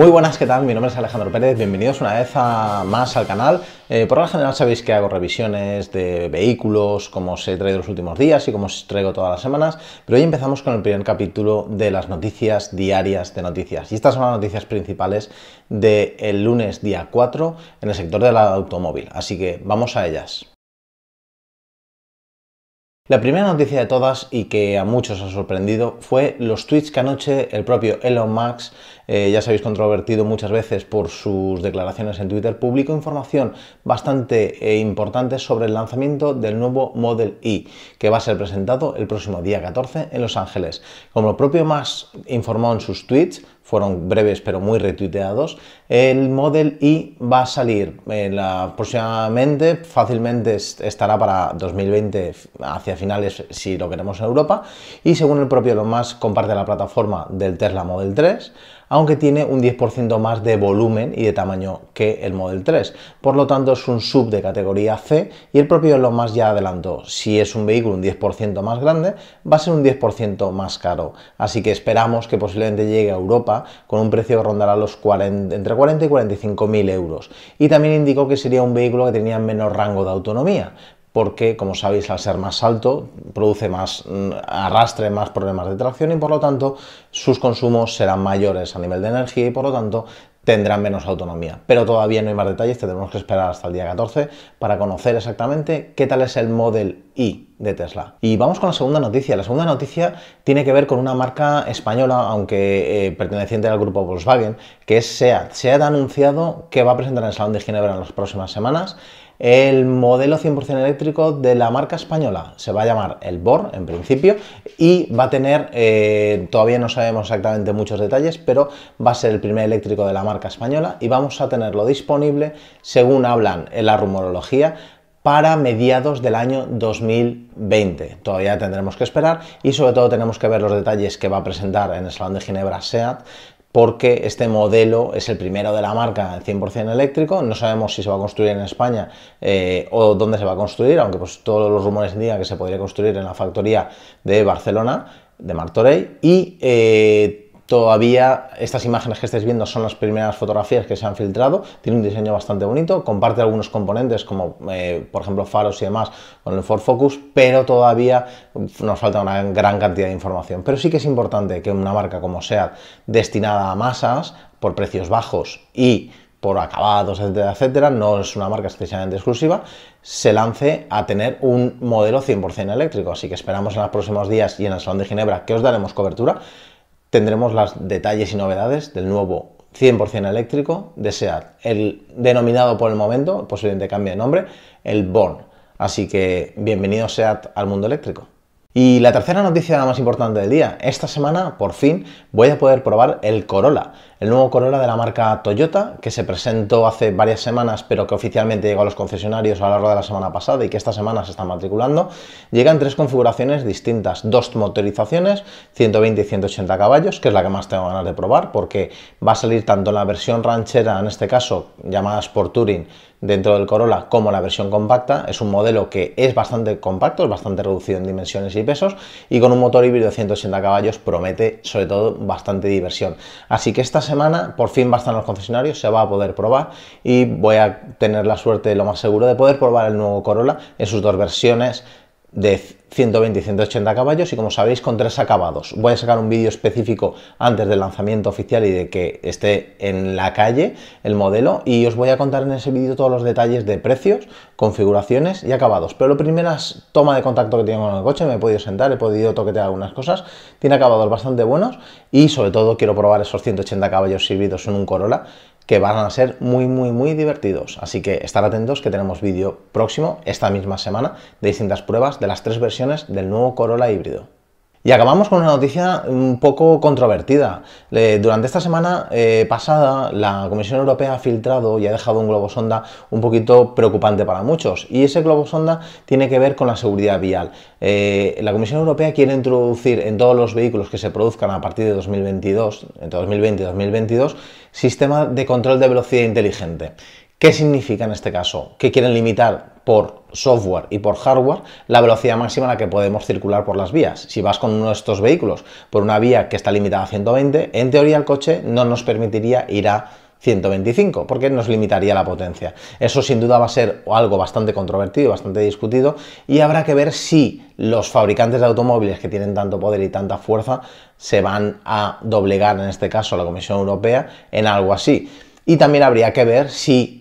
Muy buenas, ¿qué tal? Mi nombre es Alejandro Pérez, bienvenidos una vez más al canal. Eh, por lo general sabéis que hago revisiones de vehículos, como os he traído los últimos días y como os traigo todas las semanas, pero hoy empezamos con el primer capítulo de las noticias diarias de noticias. Y estas son las noticias principales del lunes día 4 en el sector del automóvil, así que vamos a ellas. La primera noticia de todas y que a muchos ha sorprendido fue los tweets que anoche el propio Elon Musk eh, ya sabéis, controvertido muchas veces por sus declaraciones en Twitter, publicó información bastante eh, importante sobre el lanzamiento del nuevo Model i que va a ser presentado el próximo día 14 en Los Ángeles. Como el propio más informó en sus tweets, fueron breves pero muy retuiteados, el Model i va a salir eh, próximamente, fácilmente estará para 2020 hacia finales si lo queremos en Europa, y según el propio Elon comparte la plataforma del Tesla Model 3, aunque tiene un 10% más de volumen y de tamaño que el Model 3. Por lo tanto, es un sub de categoría C y el propio Elon Musk ya adelantó, si es un vehículo un 10% más grande, va a ser un 10% más caro. Así que esperamos que posiblemente llegue a Europa con un precio que rondará los entre 40 y 45 mil euros. Y también indicó que sería un vehículo que tenía menos rango de autonomía, porque, como sabéis, al ser más alto, produce más mm, arrastre, más problemas de tracción y por lo tanto sus consumos serán mayores a nivel de energía y por lo tanto tendrán menos autonomía. Pero todavía no hay más detalles, tenemos que esperar hasta el día 14 para conocer exactamente qué tal es el Model I de Tesla. Y vamos con la segunda noticia. La segunda noticia tiene que ver con una marca española, aunque eh, perteneciente al grupo Volkswagen, que es SEAT. SEAT ha anunciado que va a presentar en el Salón de Ginebra en las próximas semanas el modelo 100% eléctrico de la marca española. Se va a llamar el BOR en principio y va a tener, eh, todavía no sabemos exactamente muchos detalles, pero va a ser el primer eléctrico de la marca española y vamos a tenerlo disponible, según hablan en la rumorología, para mediados del año 2020. Todavía tendremos que esperar y sobre todo tenemos que ver los detalles que va a presentar en el Salón de Ginebra SEAT porque este modelo es el primero de la marca 100% eléctrico, no sabemos si se va a construir en España eh, o dónde se va a construir, aunque pues todos los rumores indican que se podría construir en la factoría de Barcelona, de Martorell, y eh, Todavía estas imágenes que estáis viendo son las primeras fotografías que se han filtrado. Tiene un diseño bastante bonito, comparte algunos componentes como eh, por ejemplo faros y demás con el Ford Focus, pero todavía nos falta una gran cantidad de información. Pero sí que es importante que una marca como sea, destinada a masas por precios bajos y por acabados, etcétera, etcétera, no es una marca especialmente exclusiva, se lance a tener un modelo 100% eléctrico. Así que esperamos en los próximos días y en el Salón de Ginebra que os daremos cobertura tendremos los detalles y novedades del nuevo 100% eléctrico de SEAT, el denominado por el momento, posiblemente cambie de nombre, el Born. Así que bienvenido SEAT al mundo eléctrico. Y la tercera noticia más importante del día. Esta semana, por fin, voy a poder probar el Corolla, el nuevo Corolla de la marca Toyota, que se presentó hace varias semanas, pero que oficialmente llegó a los concesionarios a lo largo de la semana pasada y que esta semana se está matriculando. Llega en tres configuraciones distintas, dos motorizaciones, 120 y 180 caballos, que es la que más tengo ganas de probar, porque va a salir tanto la versión ranchera, en este caso, llamada Sport Touring, dentro del Corolla, como la versión compacta. Es un modelo que es bastante compacto, es bastante reducido en dimensiones y pesos y con un motor híbrido de 180 caballos promete sobre todo bastante diversión. Así que esta semana por fin va a estar en los concesionarios, se va a poder probar y voy a tener la suerte lo más seguro de poder probar el nuevo Corolla en sus dos versiones de 120 y 180 caballos y como sabéis con tres acabados. Voy a sacar un vídeo específico antes del lanzamiento oficial y de que esté en la calle el modelo y os voy a contar en ese vídeo todos los detalles de precios, configuraciones y acabados. Pero la primera toma de contacto que tengo con el coche, me he podido sentar, he podido toquetear algunas cosas, tiene acabados bastante buenos y sobre todo quiero probar esos 180 caballos sirvidos en un Corolla que van a ser muy, muy, muy divertidos. Así que estar atentos que tenemos vídeo próximo esta misma semana de distintas pruebas de las tres versiones del nuevo Corolla híbrido. Y acabamos con una noticia un poco controvertida. durante esta semana eh, pasada, la Comisión Europea ha filtrado y ha dejado un globo sonda un poquito preocupante para muchos. Y ese globo sonda tiene que ver con la seguridad vial. Eh, la Comisión Europea quiere introducir en todos los vehículos que se produzcan a partir de 2022, entre 2020 y 2022, sistema de control de velocidad inteligente. ¿Qué significa en este caso? ¿qué quieren limitar por software y por hardware la velocidad máxima a la que podemos circular por las vías. Si vas con uno de estos vehículos por una vía que está limitada a 120, en teoría el coche no nos permitiría ir a 125, porque nos limitaría la potencia. Eso sin duda va a ser algo bastante controvertido, bastante discutido, y habrá que ver si los fabricantes de automóviles que tienen tanto poder y tanta fuerza se van a doblegar, en este caso, la Comisión Europea en algo así. Y también habría que ver si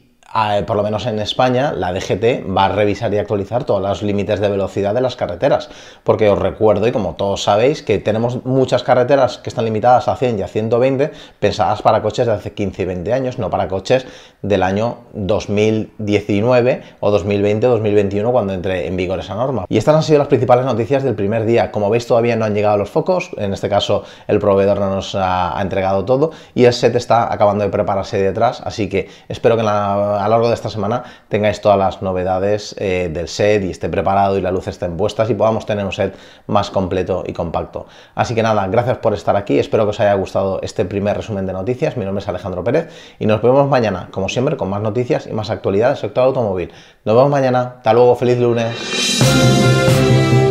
por lo menos en España, la DGT va a revisar y actualizar todos los límites de velocidad de las carreteras. Porque os recuerdo, y como todos sabéis, que tenemos muchas carreteras que están limitadas a 100 y a 120, pensadas para coches de hace 15 y 20 años, no para coches del año 2019 o 2020 o 2021 cuando entre en vigor esa norma. Y estas han sido las principales noticias del primer día. Como veis, todavía no han llegado los focos, en este caso el proveedor no nos ha, entregado todo y el set está acabando de prepararse detrás, así que espero que en la a lo largo de esta semana tengáis todas las novedades eh, del set y esté preparado y la luz esté en vuestras y podamos tener un set más completo y compacto. Así que nada, gracias por estar aquí, espero que os haya gustado este primer resumen de noticias, mi nombre es Alejandro Pérez y nos vemos mañana, como siempre, con más noticias y más actualidades del sector automóvil. Nos vemos mañana, hasta luego, feliz lunes.